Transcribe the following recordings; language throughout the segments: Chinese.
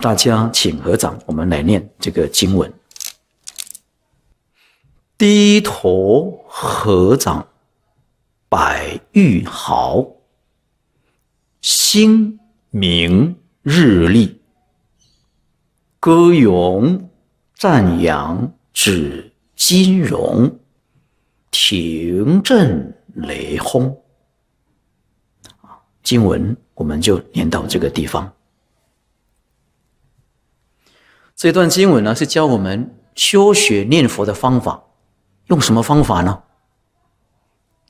大家请合掌，我们来念这个经文。低头合掌，百玉毫，星明日丽，歌咏赞扬指金融，停震雷轰。啊，经文我们就念到这个地方。这段经文呢，是教我们修学念佛的方法。用什么方法呢？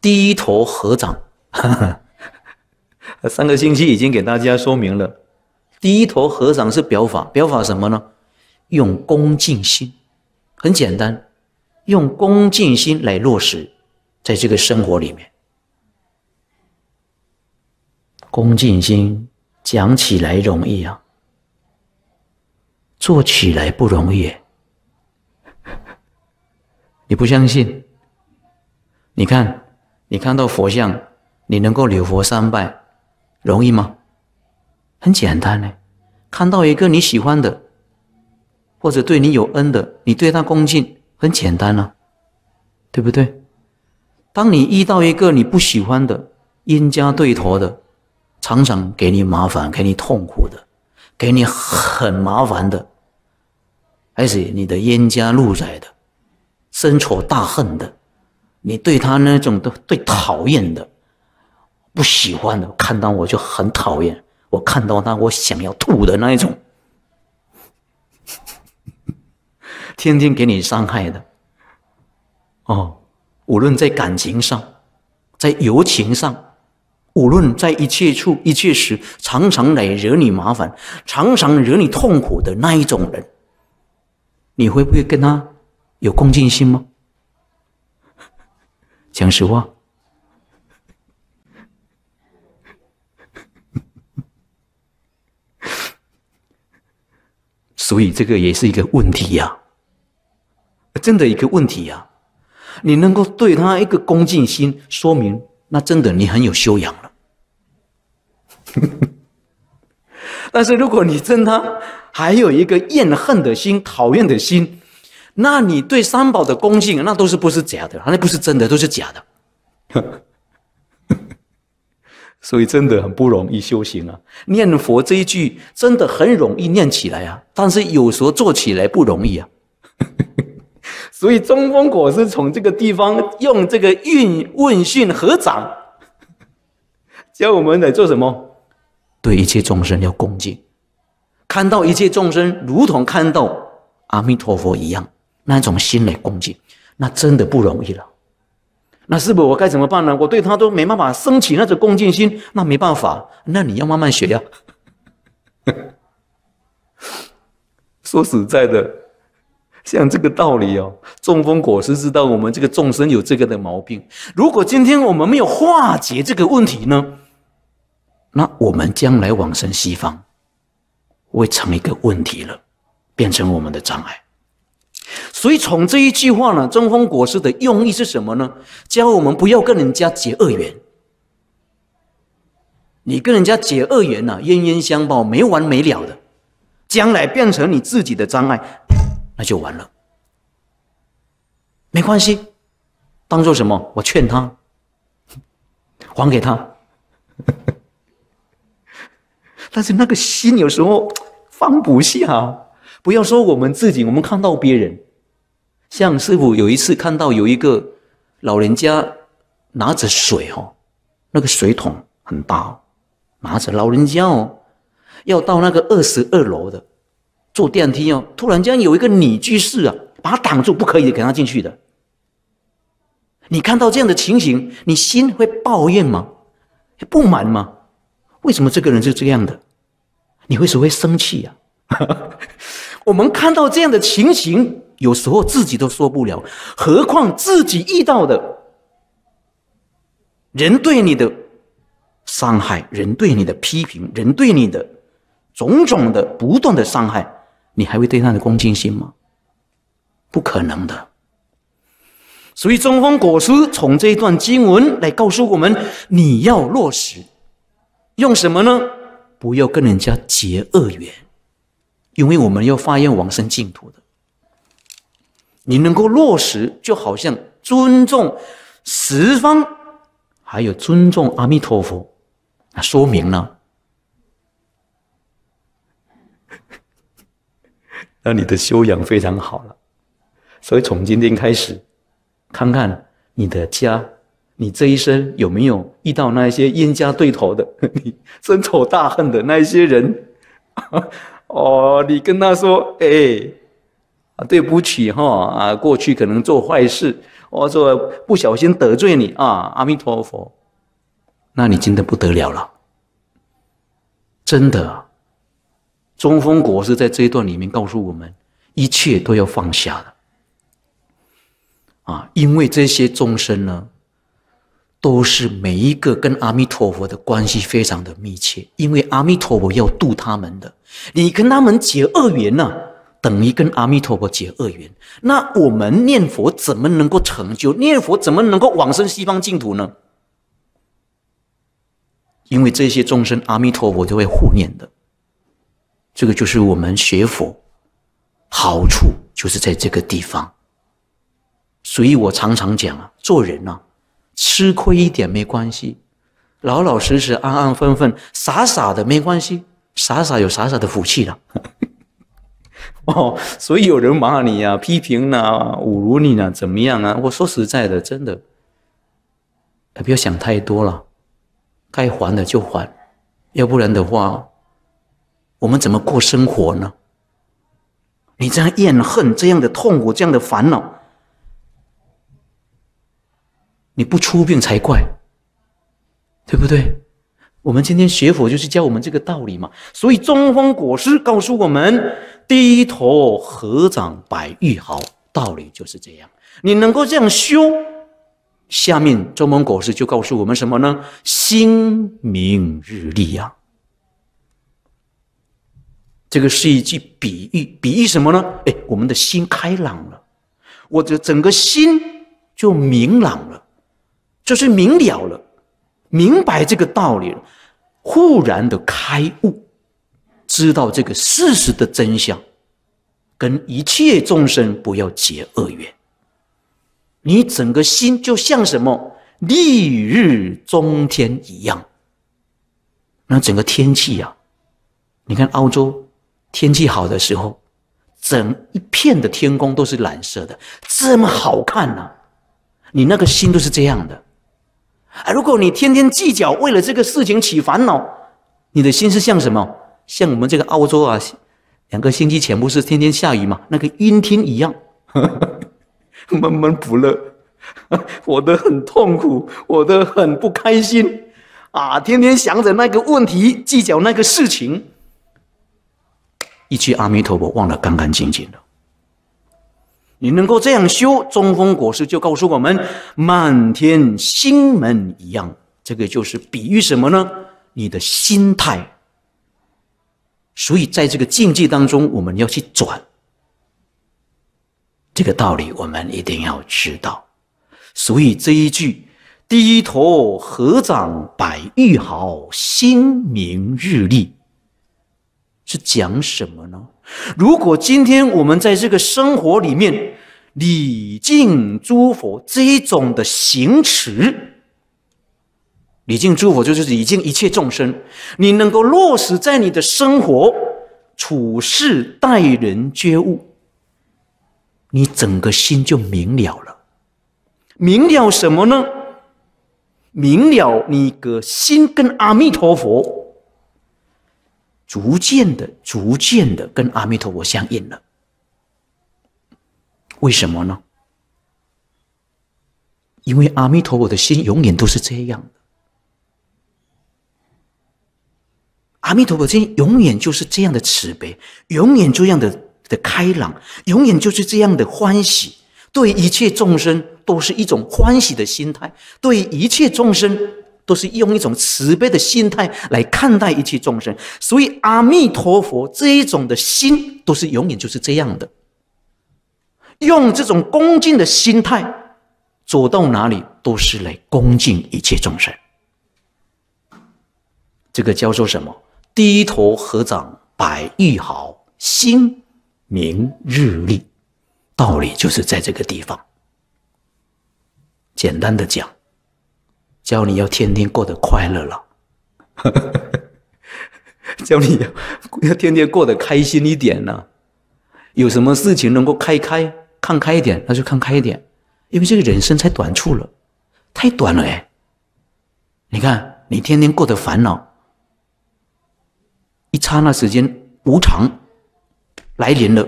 低头合掌。上 个星期已经给大家说明了，低头合掌是表法。表法什么呢？用恭敬心，很简单，用恭敬心来落实在这个生活里面。恭敬心讲起来容易啊。做起来不容易，你不相信？你看，你看到佛像，你能够留佛三拜，容易吗？很简单呢，看到一个你喜欢的，或者对你有恩的，你对他恭敬，很简单了，对不对？当你遇到一个你不喜欢的、冤家对头的，常常给你麻烦、给你痛苦的，给你很麻烦的。还是你的冤家路窄的，深仇大恨的，你对他那种的最讨厌的，不喜欢的，看到我就很讨厌，我看到他我想要吐的那一种，天天给你伤害的，哦，无论在感情上，在友情上，无论在一切处一切时，常常来惹你麻烦，常常惹你痛苦的那一种人。你会不会跟他有恭敬心吗？讲实话，所以这个也是一个问题呀，真的一个问题呀。你能够对他一个恭敬心，说明那真的你很有修养了。但是如果你真他还有一个厌恨的心、讨厌的心，那你对三宝的恭敬，那都是不是假的，那不是真的，都是假的。所以真的很不容易修行啊！念佛这一句真的很容易念起来啊，但是有时候做起来不容易啊。所以中风果是从这个地方用这个运问讯合掌，教我们来做什么？对一切众生要恭敬，看到一切众生如同看到阿弥陀佛一样，那种心来恭敬，那真的不容易了。那是不是我该怎么办呢？我对他都没办法升起那种恭敬心，那没办法，那你要慢慢学呀。说实在的，像这个道理哦，中风果实知道我们这个众生有这个的毛病。如果今天我们没有化解这个问题呢？那我们将来往生西方会成一个问题了，变成我们的障碍。所以从这一句话呢，中风果实的用意是什么呢？教我们不要跟人家结恶缘。你跟人家结恶缘呢，冤冤相报没完没了的，将来变成你自己的障碍，那就完了。没关系，当做什么？我劝他，还给他。但是那个心有时候放不下，不要说我们自己，我们看到别人，像师傅有一次看到有一个老人家拿着水哦，那个水桶很大，拿着老人家哦，要到那个二十二楼的坐电梯哦，突然间有一个女居士啊，把他挡住，不可以给他进去的。你看到这样的情形，你心会抱怨吗？不满吗？为什么这个人就这样的？你为什么会生气呀？我们看到这样的情形，有时候自己都受不了，何况自己遇到的人对你的伤害，人对你的批评，人对你的种种的不断的伤害，你还会对他的恭敬心吗？不可能的。所以中风果实从这一段经文来告诉我们：你要落实。用什么呢？不要跟人家结恶缘，因为我们要发愿往生净土的。你能够落实，就好像尊重十方，还有尊重阿弥陀佛，那说明呢，那你的修养非常好了。所以从今天开始，看看你的家。你这一生有没有遇到那些冤家对头的、你深仇大恨的那些人？哦，你跟他说：“哎，对不起哈，啊，过去可能做坏事，我说不小心得罪你啊。”阿弥陀佛，那你真的不得了了，真的。中风国是在这一段里面告诉我们：一切都要放下了啊，因为这些众生呢。都是每一个跟阿弥陀佛的关系非常的密切，因为阿弥陀佛要度他们的，你跟他们结恶缘呢，等于跟阿弥陀佛结恶缘。那我们念佛怎么能够成就？念佛怎么能够往生西方净土呢？因为这些众生，阿弥陀佛都会护念的。这个就是我们学佛好处，就是在这个地方。所以我常常讲啊，做人啊，吃亏一点没关系，老老实实、安安分分、傻傻的没关系，傻傻有傻傻的福气了。哦，所以有人骂你呀、批评呢、侮辱你呢，怎么样啊？我说实在的，真的，不要想太多了，该还的就还，要不然的话，我们怎么过生活呢？你这样怨恨、这样的痛苦、这样的烦恼。你不出病才怪，对不对？我们今天学佛就是教我们这个道理嘛。所以中方果师告诉我们：低头合掌百玉毫，道理就是这样。你能够这样修，下面中峰果师就告诉我们什么呢？心明日丽啊，这个是一句比喻，比喻什么呢？哎，我们的心开朗了，我的整个心就明朗了。就是明了了，明白这个道理了，忽然的开悟，知道这个事实的真相，跟一切众生不要结恶缘。你整个心就像什么丽日中天一样，那整个天气啊，你看澳洲天气好的时候，整一片的天空都是蓝色的，这么好看呢。你那个心都是这样的。啊，如果你天天计较，为了这个事情起烦恼，你的心是像什么？像我们这个澳洲啊，两个星期前不是天天下雨嘛，那个阴天一样，闷闷不乐，活 得很痛苦，活得很不开心，啊，天天想着那个问题，计较那个事情，一句阿弥陀佛，忘得干干净净的。你能够这样修，中风果实就告诉我们：漫天星门一样，这个就是比喻什么呢？你的心态。所以，在这个境界当中，我们要去转这个道理，我们一定要知道。所以这一句“低头合掌百玉毫，心明日丽”是讲什么呢？如果今天我们在这个生活里面礼敬诸佛这一种的行持，礼敬诸佛就是礼敬一切众生，你能够落实在你的生活处事待人接物，你整个心就明了了。明了什么呢？明了你个心跟阿弥陀佛。逐渐的，逐渐的跟阿弥陀佛相应了。为什么呢？因为阿弥陀佛的心永远都是这样的，阿弥陀佛心永远就是这样的慈悲，永远这样的的开朗，永远就是这样的欢喜，对一切众生都是一种欢喜的心态，对一切众生。都是用一种慈悲的心态来看待一切众生，所以阿弥陀佛这一种的心都是永远就是这样的，用这种恭敬的心态，走到哪里都是来恭敬一切众生。这个叫做什么？低头合掌百玉毫，心明日丽，道理就是在这个地方。简单的讲。教你要天天过得快乐了，教你要要天天过得开心一点呢，有什么事情能够开开、看开一点，那就看开一点。因为这个人生太短促了，太短了哎！你看，你天天过得烦恼，一刹那时间无常来临了，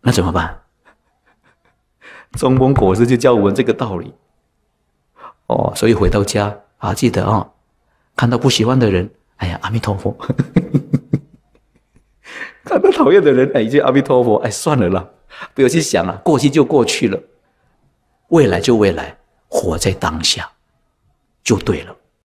那怎么办？中风果师就教我们这个道理。哦，所以回到家啊，记得啊，看到不喜欢的人，哎呀，阿弥陀佛；看到讨厌的人，哎，一句阿弥陀佛，哎，算了啦，不要去想了，过去就过去了，未来就未来，活在当下，就对了。